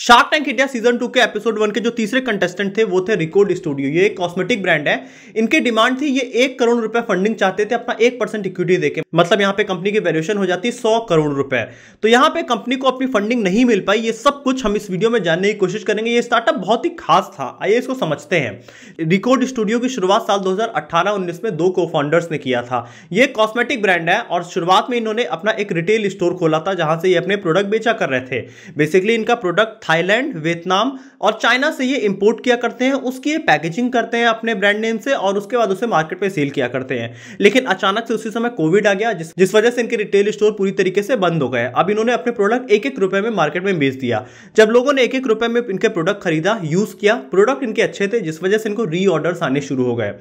shark tank India season two के episode one के जो तीसरे कंटेस्टेंट थे वो थे रिकॉर्ड स्टूडियो ये एक कॉस्मेटिक ब्रांड है इनके डिमांड थी ये एक करोड़ रुपए फंडिंग चाहते थे अपना एक परसेंट इक्विटी देके मतलब यहाँ पे कंपनी की वैल्यूएशन हो जाती है सौ करोड़ रुपए तो यहाँ पे कंपनी को अपनी फंडिंग नहीं मिल पाई ये सब कुछ हम इस वीडियो में जानने की कोशिश करेंगे ये स्टार्टअप बहुत ही खास था आइए इसको समझते हैं रिकॉर्ड स्टूडियो की शुरुआत साल दो हजार में दो को फाउंडर्स ने किया था ये कॉस्मेटिक ब्रांड है और शुरुआत में इन्होंने अपना एक रिटेल स्टोर खोला था जहां से ये अपने प्रोडक्ट बेचा कर रहे थे बेसिकली इनका प्रोडक्ट थाईलैंड वियतनाम और चाइना से ये इंपोर्ट किया करते हैं उसकी ये पैकेजिंग करते हैं अपने ब्रांड नेम से और उसके बाद उसे मार्केट पे सेल किया करते हैं लेकिन अचानक से उसी समय कोविड आ गया जिस, जिस वजह से इनके रिटेल स्टोर पूरी तरीके से बंद हो गए अब इन्होंने अपने प्रोडक्ट एक एक रुपए में मार्केट में बेच दिया जब लोगों ने एक एक रुपए में इनके प्रोडक्ट खरीदा यूज किया प्रोडक्ट इनके अच्छे थे जिस वजह से इनको री आने शुरू हो गए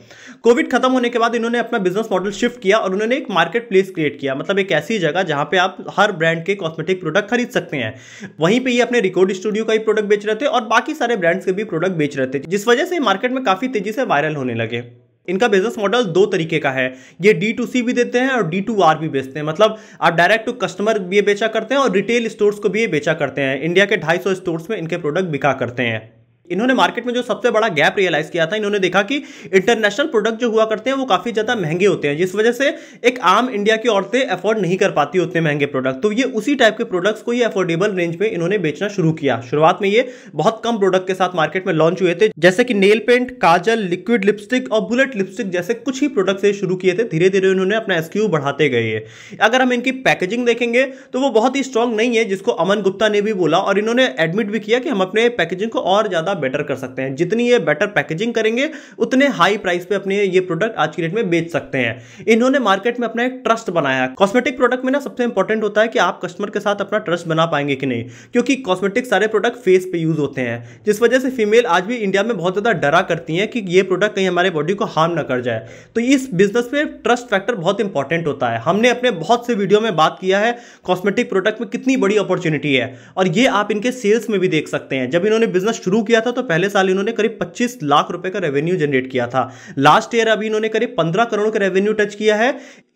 कोविड खत्म होने के बाद इन्होंने अपना बिजनेस मॉडल शिफ्ट किया और उन्होंने एक मार्केट प्लेस क्रिएट किया मतलब एक ऐसी जगह जहां पे आप हर ब्रांड के कॉस्मेटिक प्रोडक्ट खरीद सकते हैं वहीं पर ये अपने रिकॉर्ड स्टूडियो स्टूडियो का ही प्रोडक्ट बेच रहे थे और बाकी सारे ब्रांड्स के भी प्रोडक्ट बेच रहे थे जिस वजह से मार्केट में काफ़ी तेजी से वायरल होने लगे इनका बिजनेस मॉडल दो तरीके का है ये डी टू सी भी देते हैं और डी टू आर भी बेचते हैं मतलब आप डायरेक्ट टू कस्टमर भी बेचा करते हैं और रिटेल स्टोर्स को भी ये बेचा करते हैं इंडिया के 250 स्टोर्स में इनके प्रोडक्ट बिका करते हैं इन्होंने मार्केट में जो सबसे बड़ा गैप रियलाइज किया था इन्होंने देखा कि इंटरनेशनल प्रोडक्ट जो हुआ करते हैं वो काफी ज्यादा महंगे होते हैं जिस वजह से एक आम इंडिया की औरतें अफोर्ड नहीं कर पाती उतने महंगे प्रोडक्ट तो ये उसी टाइप के प्रोडक्ट्स को ये अफोर्डेबल रेंज में इन्होंने बेचना शुरू किया शुरुआत में ये बहुत कम प्रोडक्ट के साथ मार्केट में लॉन्च हुए थे जैसे कि nail paint kajal liquid lipstick और बुलेट लिपस्टिक जैसे कुछ ही प्रोडक्ट से शुरू किए थे धीरे धीरे इन्होंने अपना एसक्यू बढ़ाते गए अगर हम इनकी पैकेजिंग देखेंगे तो वो बहुत ही स्ट्रांग नहीं है जिसको अमन गुप्ता ने भी बोला और इन्होंने एडमिट भी किया कि हम अपने पैकेजिंग को और ज्यादा बेटर कर सकते हैं जितनी ये बेटर पैकेजिंग करेंगे उतने हाई प्राइस पे अपने ये प्रोडक्ट आज की डेट में बेच सकते हैं इन्होंने मार्केट में अपना एक ट्रस्ट बनाया कॉस्मेटिक प्रोडक्ट में ना सबसे इंपॉर्टेंट होता है कि आप कस्टमर के साथ अपना ट्रस्ट बना पाएंगे कि नहीं क्योंकि कॉस्मेटिक सारे प्रोडक्ट फेस पे यूज होते हैं जिस वजह से फीमेल आज भी इंडिया में बहुत ज़्यादा डरा करती हैं कि ये प्रोडक्ट कहीं हमारे बॉडी को हार्म ना कर जाए तो इस बिजनेस में ट्रस्ट फैक्टर बहुत इंपॉर्टेंट होता है हमने अपने बहुत से वीडियो में बात किया है कॉस्मेटिक प्रोडक्ट में कितनी बड़ी अपॉर्चुनिटी है और ये आप इनके सेल्स में भी देख सकते हैं जब इन्होंने बिजनेस शुरू किया था तो पहले साल इन्होंने करीब 25 लाख रुपए का रेवेन्यू जनरेट किया था लास्ट ईयर अभी इन्होंने करीब 15 करोड़ का रेवेन्यू टच किया है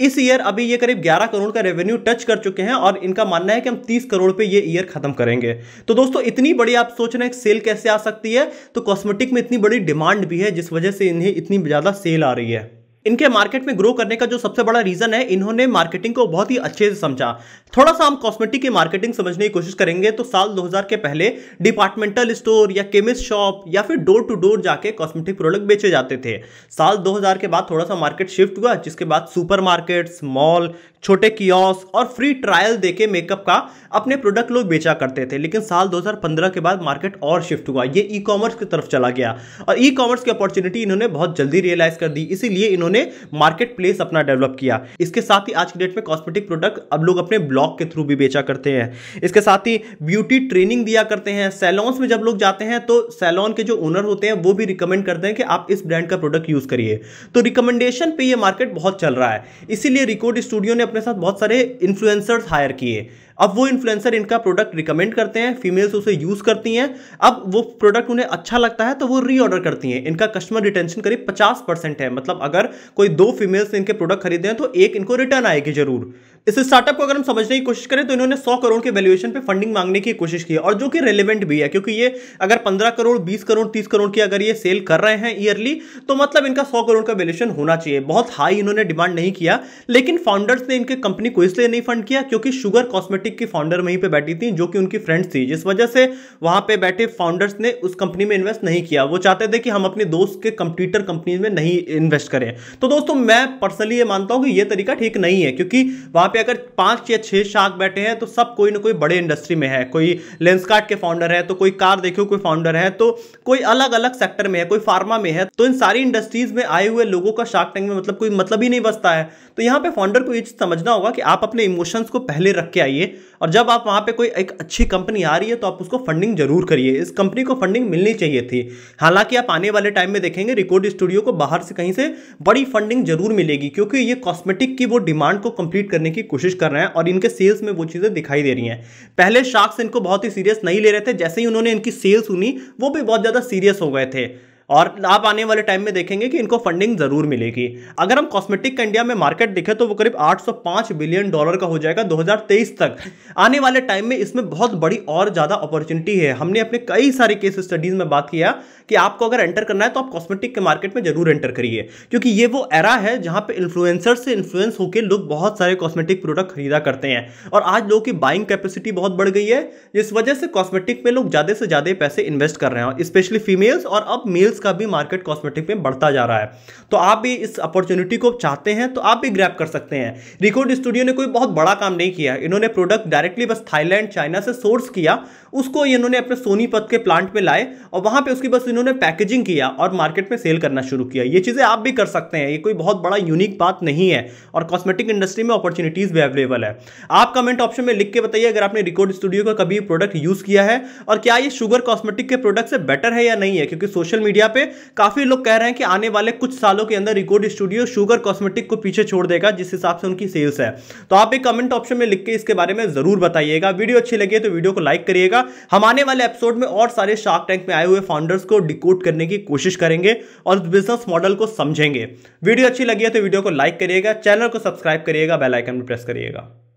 इस ईयर अभी ये करीब 11 करोड़ का रेवेन्यू टच कर चुके हैं और इनका मानना है कि हम 30 करोड़ पे ये ईयर खत्म करेंगे तो दोस्तों इतनी बड़ी आप सोच रहे हैं सेल कैसे आ सकती है तो कॉस्मेटिक में इतनी बड़ी डिमांड भी है जिस वजह से इन्हें इतनी ज्यादा सेल आ रही है इनके मार्केट में ग्रो करने का जो सबसे बड़ा रीजन है इन्होंने मार्केटिंग को बहुत ही अच्छे से समझा थोड़ा सा हम कॉस्मेटिक की मार्केटिंग समझने की कोशिश करेंगे तो साल 2000 के पहले डिपार्टमेंटल स्टोर या केमिस्ट शॉप या फिर डोर टू डोर जाके कॉस्मेटिक प्रोडक्ट बेचे जाते थे साल 2000 के बाद थोड़ा सा मार्केट शिफ्ट हुआ जिसके बाद सुपर मॉल छोटे कियोस और फ्री ट्रायल दे मेकअप का अपने प्रोडक्ट लोग बेचा करते थे लेकिन साल दो के बाद मार्केट और शिफ्ट हुआ ये ई कॉमर्स की तरफ चला गया और ई कॉमर्स की अपॉर्चुनिटी इन्होंने बहुत जल्दी रियलाइज कर दी इसीलिए इन्होंने इन्होंने मार्केट प्लेस अपना डेवलप किया इसके साथ ही आज की डेट में कॉस्मेटिक प्रोडक्ट अब लोग अपने ब्लॉग के थ्रू भी बेचा करते हैं इसके साथ ही ब्यूटी ट्रेनिंग दिया करते हैं सैलॉन्स में जब लोग जाते हैं तो सैलॉन के जो ओनर होते हैं वो भी रिकमेंड करते हैं कि आप इस ब्रांड का प्रोडक्ट यूज करिए तो रिकमेंडेशन पर यह मार्केट बहुत चल रहा है इसीलिए रिकॉर्ड स्टूडियो ने अपने साथ बहुत सारे इन्फ्लुएंसर्स हायर किए अब वो इन्फ्लुएंसर इनका प्रोडक्ट रिकमेंड करते हैं फीमेल्स उसे यूज़ करती हैं अब वो प्रोडक्ट उन्हें अच्छा लगता है तो वो रीऑर्डर करती हैं इनका कस्टमर रिटेंशन करीब पचास परसेंट है मतलब अगर कोई दो फीमेल्स इनके प्रोडक्ट खरीदे हैं तो एक इनको रिटर्न आएगी जरूर इस स्टार्टअप को अगर हम समझने की कोशिश करें तो इन्होंने सौ करोड़ के वैल्यूएशन पे फंडिंग मांगने की कोशिश की और जो कि रेलिवेंट भी है क्योंकि ये अगर पंद्रह करोड़ बीस करोड़ तीस करोड़ की अगर ये सेल कर रहे हैं ईयरली तो मतलब इनका सौ करोड़ का वैल्यूएशन होना चाहिए बहुत हाई इन्होंने डिमांड नहीं किया लेकिन फाउंडर्स ने इनके कंपनी को इसलिए नहीं फंड किया क्योंकि शुगर कॉस्मेटिक की फाउंडर वहीं पर बैठी थी जो कि उनकी फ्रेंड्स थी जिस वजह से वहां पर बैठे फाउंडर्स ने उस कंपनी में इन्वेस्ट नहीं किया वो चाहते थे कि हम अपने दोस्त के कंप्यूटर कंपनी में नहीं इन्वेस्ट करें तो दोस्तों मैं पर्सनली ये मानता हूं कि यह तरीका ठीक नहीं है क्योंकि वहां पे अगर पांच या छह शार्क बैठे हैं तो सब कोई ना कोई बड़े इंडस्ट्री में है कोई लेंसकार्ट के फाउंडर है तो कोई कार देखियो कोई फाउंडर है तो कोई अलग अलग सेक्टर में है कोई फार्मा में है तो इन सारी इंडस्ट्रीज में आए हुए लोगों का शार्क टैंक में मतलब कोई मतलब ही नहीं बसता है तो यहाँ पे फाउंडर को ये समझना होगा कि आप अपने इमोशंस को पहले रख के आइए और जब आप वहाँ पे कोई एक अच्छी कंपनी आ रही है तो आप उसको फंडिंग जरूर करिए इस कंपनी को फंडिंग मिलनी चाहिए थी हालांकि आप आने वाले टाइम में देखेंगे रिकॉर्ड स्टूडियो को बाहर से कहीं से बड़ी फंडिंग जरूर मिलेगी क्योंकि ये कॉस्मेटिक की वो डिमांड को कंप्लीट करने की की कोशिश कर रहे हैं और इनके सेल्स में वो चीज़ें दिखाई दे रही हैं पहले शार्क्स इनको बहुत ही सीरियस नहीं ले रहे थे जैसे ही उन्होंने इनकी सेल्स सुनी वो भी बहुत ज़्यादा सीरियस हो गए थे और आप आने वाले टाइम में देखेंगे कि इनको फंडिंग जरूर मिलेगी अगर हम कॉस्मेटिक का इंडिया में मार्केट देखें तो वो करीब 805 बिलियन डॉलर का हो जाएगा 2023 तक आने वाले टाइम में इसमें बहुत बड़ी और ज़्यादा अपॉर्चुनिटी है हमने अपने कई सारे केस स्टडीज़ में बात किया कि आपको अगर एंटर करना है तो आप कॉस्मेटिक के मार्केट में जरूर एंटर करिए क्योंकि ये वो एरा है जहाँ पर इन्फ्लुएंसर से इन्फ्लुएंस होकर लोग बहुत सारे कॉस्मेटिक प्रोडक्ट खरीदा करते हैं और आज लोगों की बाइंग कैपेसिटी बहुत बढ़ गई है जिस वजह से कॉस्मेटिक में लोग ज़्यादा से ज़्यादा पैसे इन्वेस्ट कर रहे हैं स्पेशली फीमेल्स और अब मेल्स इसका भी मार्केट कॉस्मेटिक में बढ़ता जा रहा है तो आप भी इस अपॉर्चुनिटी को चाहते हैं तो आप भी ग्रैप कर सकते हैं रिकॉर्ड स्टूडियो ने कोई बहुत बड़ा काम नहीं किया इन्होंने प्रोडक्ट डायरेक्टली बस थाईलैंड चाइना से सोर्स किया उसको इन्होंने अपने सोनीपत के प्लांट में लाए और वहां पे उसकी बस इन्होंने पैकेजिंग किया और मार्केट में सेल करना शुरू किया ये चीज़ें आप भी कर सकते हैं ये कोई बहुत बड़ा यूनिक बात नहीं है और कॉस्मेटिक इंडस्ट्री में अपॉर्चुनिटीज़ भी अवेलेबल है आप कमेंट ऑप्शन में लिख के बताइए अगर आपने रिकॉर्ड स्टूडियो का कभी प्रोडक्ट यूज़ किया है और क्या ये शुगर कॉस्मेटिक के प्रोडक्ट से बेटर है या नहीं है क्योंकि सोशल मीडिया पे काफी लोग कह रहे हैं कि आने वाले कुछ सालों के अंदर रिकॉर्ड स्टूडियो शुगर कॉस्मेटिक को पीछे छोड़ देगा जिस हिसाब से उनकी सेल्स है तो आप एक कमेंट ऑप्शन में लिख के इसके बारे में जरूर बताइएगा वीडियो अच्छी लगी तो वीडियो को लाइक करिएगा हम आने वाले एपिसोड में और सारे शार्क टैंक में आए हुए फाउंडर्स को डिकोड करने की कोशिश करेंगे और बिजनेस मॉडल को समझेंगे वीडियो अच्छी लगी है तो वीडियो को लाइक करिएगा चैनल को सब्सक्राइब करिएगा बेलाइकन भी प्रेस करिएगा